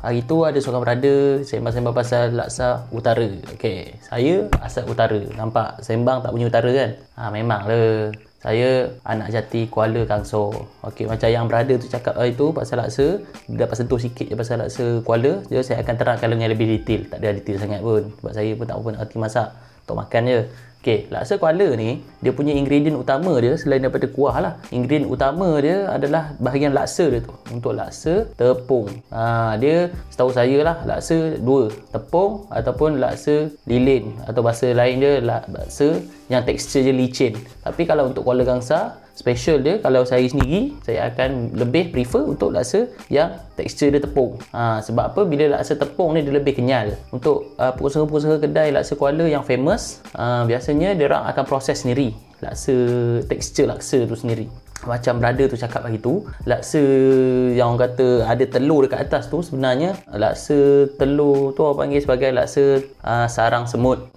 Hari tu ada seorang brother sembang-sembang pasal laksa utara. okay, saya asal utara. Nampak sembang tak punya utara kan? Ha memang le, Saya anak jati Kuala Kangso. okay macam yang brother tu cakap hari tu pasal laksa, dia dapat sentuh sikit je pasal laksa Kuala. Jadi saya akan terangkan dengan lebih detail. Tak ada detail sangat pun. Sebab saya pun tak apa nak hati masak. Tok makan je. Okey, laksa Kuala ni dia punya ingredient utama dia selain daripada kuah lah. Ingredient utama dia adalah bahagian laksa dia tu. Untuk laksa tepung. Ha, dia setahu saya lah laksa dua, tepung ataupun laksa lilin atau bahasa lain dia laksa yang tekstur je licin. Tapi kalau untuk Kuala Gangsar special dia kalau saya sendiri saya akan lebih prefer untuk laksa yang tekstur dia tepung ha, sebab apa bila laksa tepung ni dia lebih kenyal untuk uh, pengusaha-pengusaha kedai laksa Kuala yang famous uh, biasanya dia orang akan proses sendiri laksa tekstur laksa tu sendiri macam brother tu cakap hari tu laksa yang orang kata ada telur dekat atas tu sebenarnya laksa telur tu orang panggil sebagai laksa uh, sarang semut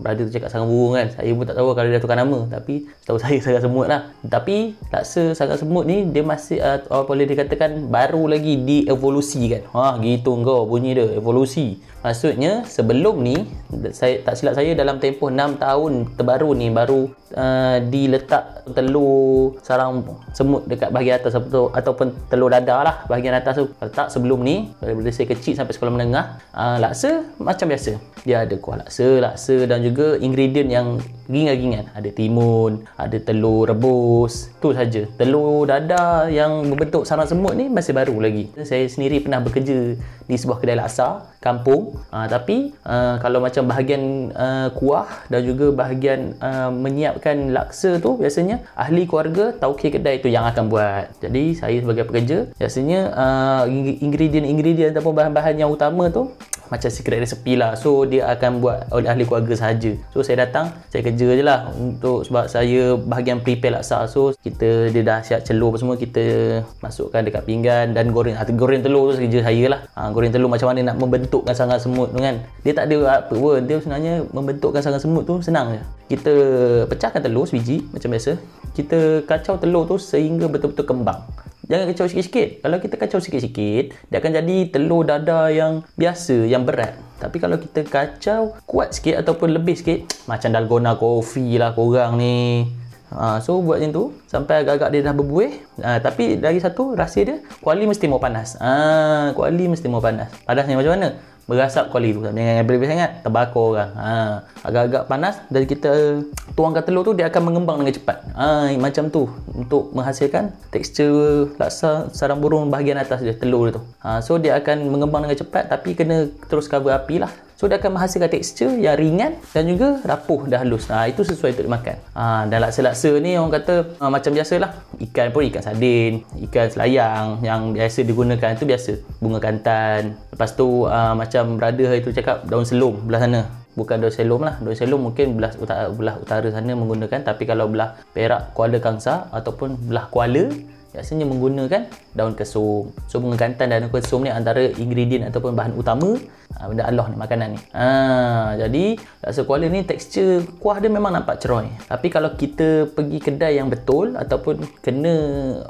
brother tu cakap sarang burung kan saya pun tak tahu kalau dia tukar nama tapi setahu saya sangat semut lah tapi laksa sangat semut ni dia masih uh, apa boleh dikatakan baru lagi di evolusi kan ha gitu kau bunyi dia evolusi maksudnya sebelum ni saya tak silap saya dalam tempoh 6 tahun terbaru ni baru uh, diletak telur sarang semut dekat bahagian atas atau, ataupun telur dadar lah bahagian atas tu kalau tak sebelum ni daripada saya kecil sampai sekolah menengah uh, laksa macam biasa dia ada kuah laksa laksa dan juga juga ingredient yang ringan-ringan ada timun ada telur rebus tu saja telur dadah yang membentuk sarang semut ni masih baru lagi saya sendiri pernah bekerja di sebuah kedai laksa kampung uh, tapi uh, kalau macam bahagian uh, kuah dan juga bahagian uh, menyiapkan laksa tu biasanya ahli keluarga tauke kedai tu yang akan buat jadi saya sebagai pekerja biasanya uh, ingredient-ingredient ataupun bahan-bahan yang utama tu macam secret recipe lah so dia akan buat oleh ahli keluarga sahaja so saya datang saya kerja je lah untuk sebab saya bahagian prepare laksa so kita dia dah siap celur semua kita masukkan dekat pinggan dan goreng ah, goreng telur tu kerja saya lah ha, goreng telur macam mana nak membentukkan sangat semut tu kan dia tak ada apa pun dia sebenarnya membentukkan sangat semut tu senang je kita pecahkan telur sebiji macam biasa kita kacau telur tu sehingga betul-betul kembang Jangan kacau sikit-sikit. Kalau kita kacau sikit-sikit, dia akan jadi telur dada yang biasa, yang berat. Tapi kalau kita kacau kuat sikit ataupun lebih sikit, macam dalgona coffee lah korang ni. Ha, so buat macam tu sampai agak-agak dia dah berbuih ha, tapi dari satu rahsia dia kuali mesti mau panas ha, kuali mesti mau panas panasnya macam mana merasap kuali tu jangan habis-habis sangat terbakar orang ha. agak-agak panas dan kita tuangkan telur tu dia akan mengembang dengan cepat ha. macam tu untuk menghasilkan tekstur laksa sarang burung bahagian atas je telur tu ha. so dia akan mengembang dengan cepat tapi kena terus cover api lah So dia akan menghasilkan tekstur yang ringan dan juga rapuh dah halus. Ah, ha, itu sesuai untuk dimakan. Ha, dan laksa-laksa ni orang kata ha, macam biasalah. Ikan pun ikan sardin, ikan selayang yang biasa digunakan itu biasa. Bunga kantan. Lepas tu ha, macam brother itu cakap daun selum belah sana. Bukan daun selum lah. Daun selum mungkin belah utara, belah utara sana menggunakan. Tapi kalau belah perak kuala kangsa ataupun belah kuala biasanya menggunakan daun kesum. So bunga kantan dan daun kesum ni antara ingredient ataupun bahan utama ha, benda Allah ni makanan ni ha, jadi laksa kuala ni tekstur kuah dia memang nampak ceroy tapi kalau kita pergi kedai yang betul ataupun kena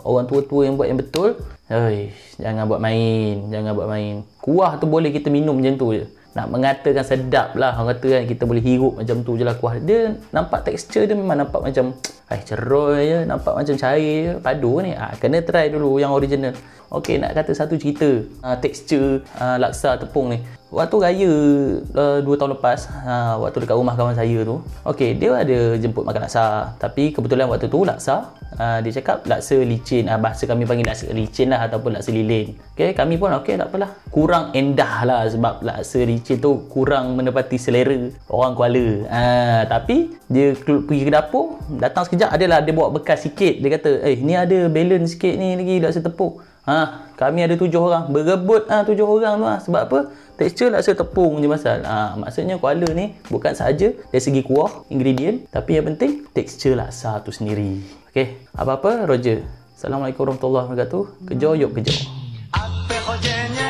orang tua-tua yang buat yang betul Oi, jangan buat main jangan buat main kuah tu boleh kita minum macam tu je nak mengatakan sedap lah orang kata kan kita boleh hirup macam tu je lah kuah dia nampak tekstur dia memang nampak macam eh ceroy, je nampak macam cair je padu ni ha, kena try dulu yang original ok nak kata satu cerita ha, tekstur ha, laksa tepung ni waktu raya 2 uh, eh, tahun lepas ha, waktu dekat rumah kawan saya tu ok dia ada jemput makan laksa tapi kebetulan waktu tu laksa Ah, dia cakap laksa licin uh, bahasa kami panggil laksa licin lah ataupun laksa lilin okay, kami pun okay, tak apalah kurang endah lah sebab laksa licin tu kurang menepati selera orang Kuala uh, tapi dia pergi ke dapur datang sekejap adalah dia bawa bekas sikit dia kata eh ni ada balance sikit ni lagi laksa tepung Ha, kami ada tujuh orang berebut ah ha, tujuh orang tu ha. sebab apa tekstur laksa tepung je pasal ha, maksudnya Kuala ni bukan saja dari segi kuah ingredient tapi yang penting tekstur laksa tu sendiri Okey, apa-apa Roger. Assalamualaikum warahmatullahi wabarakatuh. Kejo yuk kejo. hojenya?